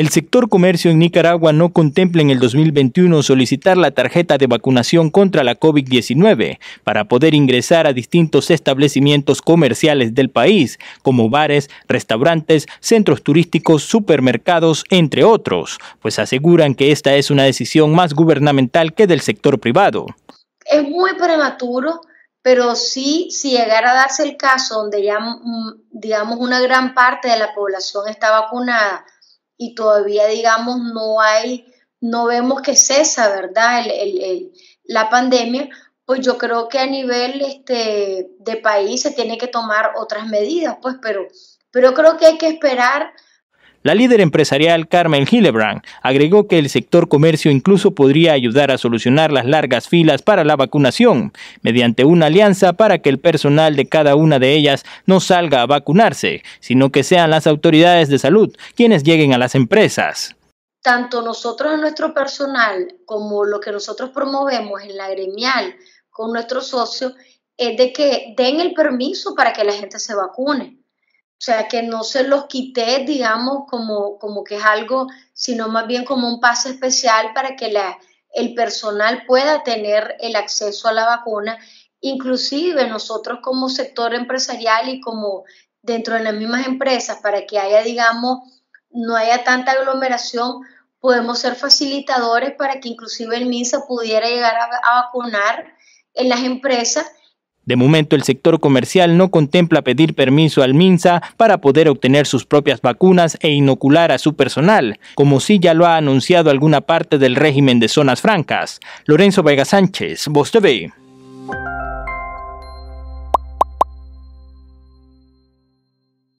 El sector comercio en Nicaragua no contempla en el 2021 solicitar la tarjeta de vacunación contra la COVID-19 para poder ingresar a distintos establecimientos comerciales del país, como bares, restaurantes, centros turísticos, supermercados, entre otros, pues aseguran que esta es una decisión más gubernamental que del sector privado. Es muy prematuro, pero sí, si llegara a darse el caso donde ya, mm, digamos, una gran parte de la población está vacunada, y todavía, digamos, no hay, no vemos que cesa, ¿verdad? El, el, la pandemia, pues yo creo que a nivel este, de país se tiene que tomar otras medidas, pues, pero, pero creo que hay que esperar la líder empresarial Carmen Hillebrand agregó que el sector comercio incluso podría ayudar a solucionar las largas filas para la vacunación mediante una alianza para que el personal de cada una de ellas no salga a vacunarse, sino que sean las autoridades de salud quienes lleguen a las empresas. Tanto nosotros a nuestro personal como lo que nosotros promovemos en la gremial con nuestros socios es de que den el permiso para que la gente se vacune o sea, que no se los quité, digamos, como, como que es algo, sino más bien como un pase especial para que la, el personal pueda tener el acceso a la vacuna. Inclusive nosotros como sector empresarial y como dentro de las mismas empresas, para que haya, digamos, no haya tanta aglomeración, podemos ser facilitadores para que inclusive el MINSA pudiera llegar a vacunar en las empresas de momento, el sector comercial no contempla pedir permiso al MINSA para poder obtener sus propias vacunas e inocular a su personal, como si ya lo ha anunciado alguna parte del régimen de zonas francas. Lorenzo Vega Sánchez, Voz TV.